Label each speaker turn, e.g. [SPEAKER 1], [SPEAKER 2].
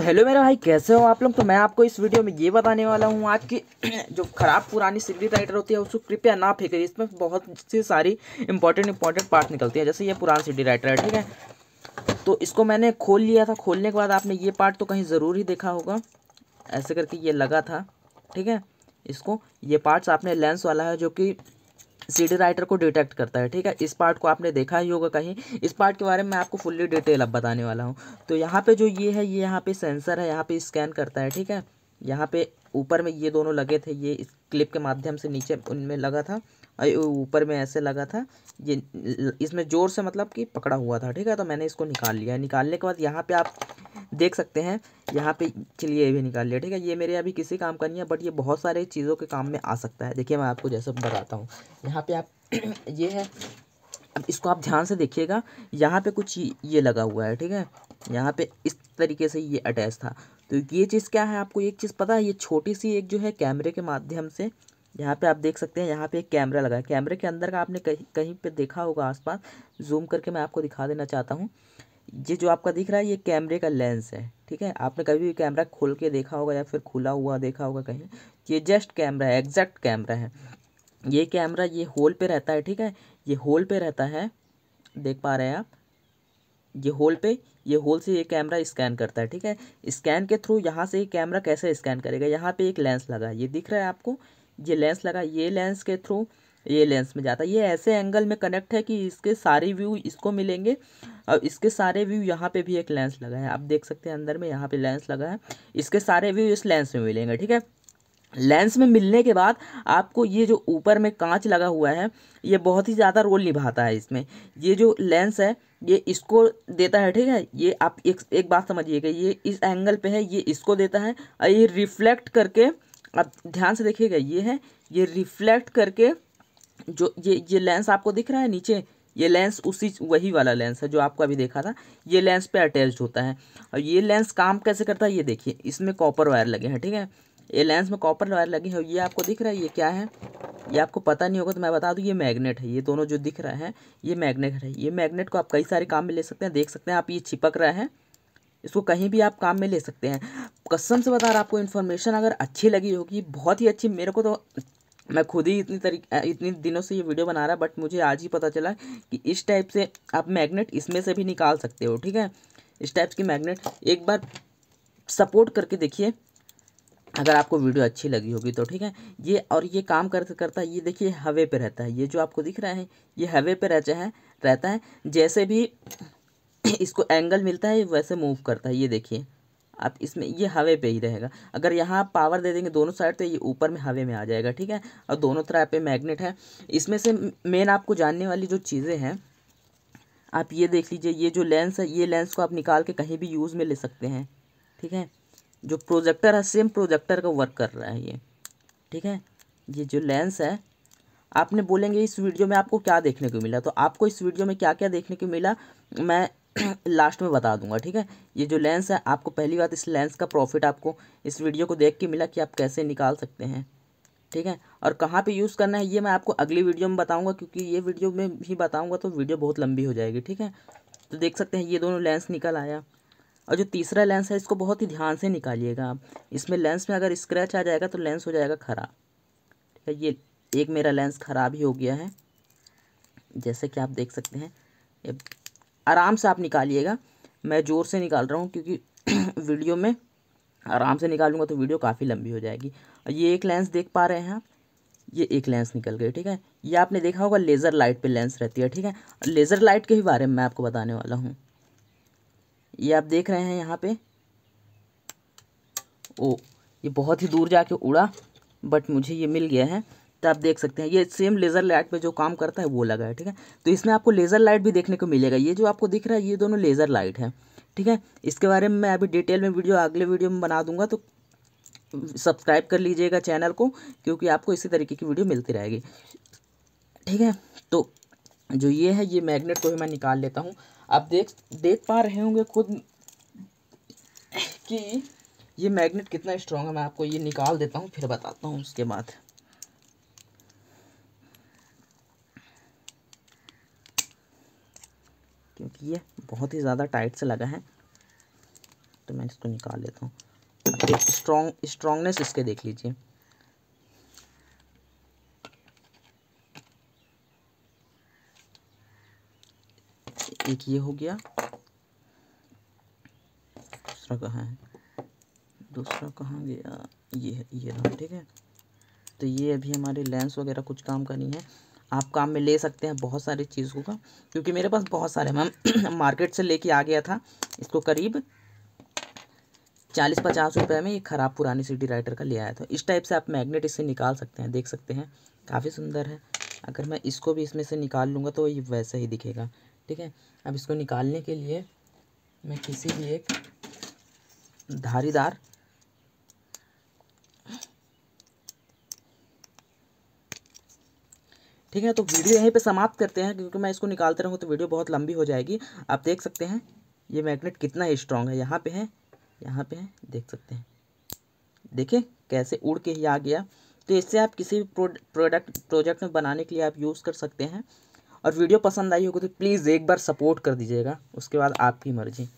[SPEAKER 1] तो हेलो मेरा भाई कैसे हो आप लोग तो मैं आपको इस वीडियो में ये बताने वाला हूँ आज की जो ख़राब पुरानी सीडी राइटर होती है उसको कृपया ना फेंके इसमें बहुत सी सारी इंपॉर्टेंट इंपॉर्टेंट पार्ट निकलती है जैसे ये पुराना सीडी राइटर है ठीक है तो इसको मैंने खोल लिया था खोलने के बाद आपने ये पार्ट तो कहीं ज़रूर ही देखा होगा ऐसे करके ये लगा था ठीक है इसको ये पार्ट्स आपने लेंस वाला है जो कि सीडी राइटर को डिटेक्ट करता है ठीक है इस पार्ट को आपने देखा ही होगा कहीं इस पार्ट के बारे में आपको फुल्ली डिटेल अब बताने वाला हूँ तो यहाँ पे जो ये है ये यहाँ पे सेंसर है यहाँ पे स्कैन करता है ठीक है यहाँ पे ऊपर में ये दोनों लगे थे ये इस क्लिप के माध्यम से नीचे उनमें लगा था और ऊपर में ऐसे लगा था ये इसमें ज़ोर से मतलब कि पकड़ा हुआ था ठीक है तो मैंने इसको निकाल लिया निकालने के बाद यहाँ पे आप देख सकते हैं यहाँ पे चलिए ये भी निकाल लिया ठीक है ये मेरे अभी किसी काम का नहीं है बट ये बहुत सारे चीज़ों के काम में आ सकता है देखिए मैं आपको जैसे बताता हूँ यहाँ पे आप ये है अब इसको आप ध्यान से देखिएगा यहाँ पे कुछ ये लगा हुआ है ठीक है यहाँ पे इस तरीके से ये अटैच था तो ये चीज़ क्या है आपको एक चीज़ पता है ये छोटी सी एक जो है कैमरे के माध्यम से यहाँ पे आप देख सकते हैं यहाँ पे एक कैमरा लगा है कैमरे के अंदर का आपने कहीं कहीं पर देखा होगा आसपास जूम करके मैं आपको दिखा देना चाहता हूँ ये जो आपका दिख रहा है ये कैमरे का लेंस है ठीक है आपने कभी भी कैमरा खोल के देखा होगा या फिर खुला हुआ देखा होगा कहीं ये जस्ट कैमरा है एग्जैक्ट कैमरा है ये कैमरा ये होल पे रहता है ठीक है ये होल पे रहता है देख पा रहे हैं आप ये होल पे ये होल से ये कैमरा स्कैन करता है ठीक है स्कैन के थ्रू यहाँ से ये कैमरा कैसे स्कैन करेगा यहाँ पे एक लेंस लगा है ये दिख रहा है आपको ये लेंस लगा ये लेंस के थ्रू ये लेंस में जाता है ये ऐसे एंगल में कनेक्ट है कि इसके सारे व्यू इसको मिलेंगे और इसके सारे व्यू यहाँ पे भी एक लेंस लगा है आप देख सकते हैं अंदर में यहाँ पे लेंस लगा है इसके सारे व्यू इस लेंस में मिलेंगे ठीक है लेंस में मिलने के बाद आपको ये जो ऊपर में कांच लगा हुआ है ये बहुत ही ज़्यादा रोल निभाता है इसमें ये जो लेंस है ये इसको देता है ठीक है ये आप एक एक बात समझिएगा ये इस एंगल पे है ये इसको देता है और ये रिफ्लेक्ट करके आप ध्यान से देखिएगा ये है ये रिफ्लेक्ट करके जो ये ये लेंस आपको दिख रहा है नीचे ये लेंस उसी वही वाला लेंस है जो आपको अभी देखा था ये लेंस पे अटैच होता है और ये लेंस काम कैसे करता है ये देखिए इसमें कॉपर वायर लगे हैं ठीक है ये लेंस में कॉपर वायर लगे हैं ये आपको दिख रहा है ये क्या है ये आपको पता नहीं होगा तो मैं बता दूँ ये मैग्नेट है ये दोनों जो दिख रहा है ये मैग्नेट है ये मैग्नेट को आप कई सारे काम में ले सकते हैं देख सकते हैं आप ये छिपक रहा है इसको कहीं भी आप काम में ले सकते हैं कसम से बता रहा आपको इन्फॉर्मेशन अगर अच्छी लगी होगी बहुत ही अच्छी मेरे को तो मैं खुद ही इतनी तरीके इतनी दिनों से ये वीडियो बना रहा बट मुझे आज ही पता चला कि इस टाइप से आप मैग्नेट इसमें से भी निकाल सकते हो ठीक है इस टाइप की मैग्नेट एक बार सपोर्ट करके देखिए अगर आपको वीडियो अच्छी लगी होगी तो ठीक है ये और ये काम कर करता है ये देखिए हवे पे रहता है ये जो आपको दिख रहा है ये हवे पे रहता है रहता है जैसे भी इसको एंगल मिलता है वैसे मूव करता है ये देखिए आप इसमें ये हवे पे ही रहेगा अगर यहाँ पावर दे देंगे दोनों साइड तो ये ऊपर में हवे में आ जाएगा ठीक है और दोनों तरह पे मैग्नेट है इसमें से मेन आपको जानने वाली जो चीज़ें हैं आप ये देख लीजिए ये जो लेंस है ये लेंस को आप निकाल के कहीं भी यूज़ में ले सकते हैं ठीक है जो प्रोजेक्टर है सेम प्रोजेक्टर का वर्क कर रहा है ये ठीक है ये जो लेंस है आपने बोलेंगे इस वीडियो में आपको क्या देखने को मिला तो आपको इस वीडियो में क्या क्या देखने को मिला मैं लास्ट में बता दूंगा ठीक है ये जो लेंस है आपको पहली बात इस लेंस का प्रॉफिट आपको इस वीडियो को देख के मिला कि आप कैसे निकाल सकते हैं ठीक है और कहाँ पे यूज़ करना है ये मैं आपको अगली वीडियो में बताऊंगा क्योंकि ये वीडियो में ही बताऊंगा तो वीडियो बहुत लंबी हो जाएगी ठीक है तो देख सकते हैं ये दोनों लेंस निकल आया और जो तीसरा लेंस है इसको बहुत ही ध्यान से निकालिएगा आप इसमें लेंस में अगर स्क्रैच आ जाएगा तो लेंस हो जाएगा खराब ठीक है ये एक मेरा लेंस ख़राब ही हो गया है जैसे कि आप देख सकते हैं ये आराम से आप निकालिएगा मैं ज़ोर से निकाल रहा हूँ क्योंकि वीडियो में आराम से निकालूंगा तो वीडियो काफ़ी लंबी हो जाएगी और ये एक लेंस देख पा रहे हैं आप ये एक लेंस निकल गई ठीक है ये आपने देखा होगा लेज़र लाइट पे लेंस रहती है ठीक है लेज़र लाइट के ही बारे में मैं आपको बताने वाला हूँ ये आप देख रहे हैं यहाँ पे ओ ये बहुत ही दूर जाके उड़ा बट मुझे ये मिल गया है तो आप देख सकते हैं ये सेम लेज़र लाइट पे जो काम करता है वो लगा है ठीक है तो इसमें आपको लेज़र लाइट भी देखने को मिलेगा ये जो आपको दिख रहा है ये दोनों लेज़र लाइट है ठीक है इसके बारे में मैं अभी डिटेल में वीडियो अगले वीडियो में बना दूंगा तो सब्सक्राइब कर लीजिएगा चैनल को क्योंकि आपको इसी तरीके की वीडियो मिलती रहेगी ठीक है तो जो ये है ये मैगनेट को भी मैं निकाल लेता हूँ आप देख देख पा रहे होंगे खुद कि ये मैग्नेट कितना स्ट्रांग है मैं आपको ये निकाल देता हूँ फिर बताता हूँ उसके बाद क्योंकि ये बहुत ही ज़्यादा टाइट से लगा है तो मैं इसको निकाल लेता हूँ स्ट्रॉन्ग स्ट्रॉन्गनेस इसके देख लीजिए एक ये हो गया दूसरा कहाँ है दूसरा कहाँ गया ये है ये रहा ठीक है तो ये अभी हमारे लेंस वगैरह कुछ काम का नहीं है आप काम में ले सकते हैं बहुत सारी चीज़ों का क्योंकि मेरे पास बहुत सारे मैम मार्केट से लेके आ गया था इसको करीब चालीस पचास रुपये में ये ख़राब पुरानी सिटी राइटर का ले आया था इस टाइप से आप मैग्नेट इससे निकाल सकते हैं देख सकते हैं काफ़ी सुंदर है अगर मैं इसको भी इसमें से निकाल लूँगा तो ये वैसा ही दिखेगा ठीक है अब इसको निकालने के लिए मैं किसी भी एक धारीदार ठीक है तो वीडियो यहीं पे समाप्त करते हैं क्योंकि मैं इसको निकालते रहूँ तो वीडियो बहुत लंबी हो जाएगी आप देख सकते हैं ये मैग्नेट कितना स्ट्रांग है यहाँ पे है यहाँ पे है देख सकते हैं देखिए कैसे उड़ के ही आ गया तो इससे आप किसी भी प्रोडक्ट प्रोजेक्ट में बनाने के लिए आप यूज़ कर सकते हैं और वीडियो पसंद आई होगी तो प्लीज़ एक बार सपोर्ट कर दीजिएगा उसके बाद आपकी मर्ज़ी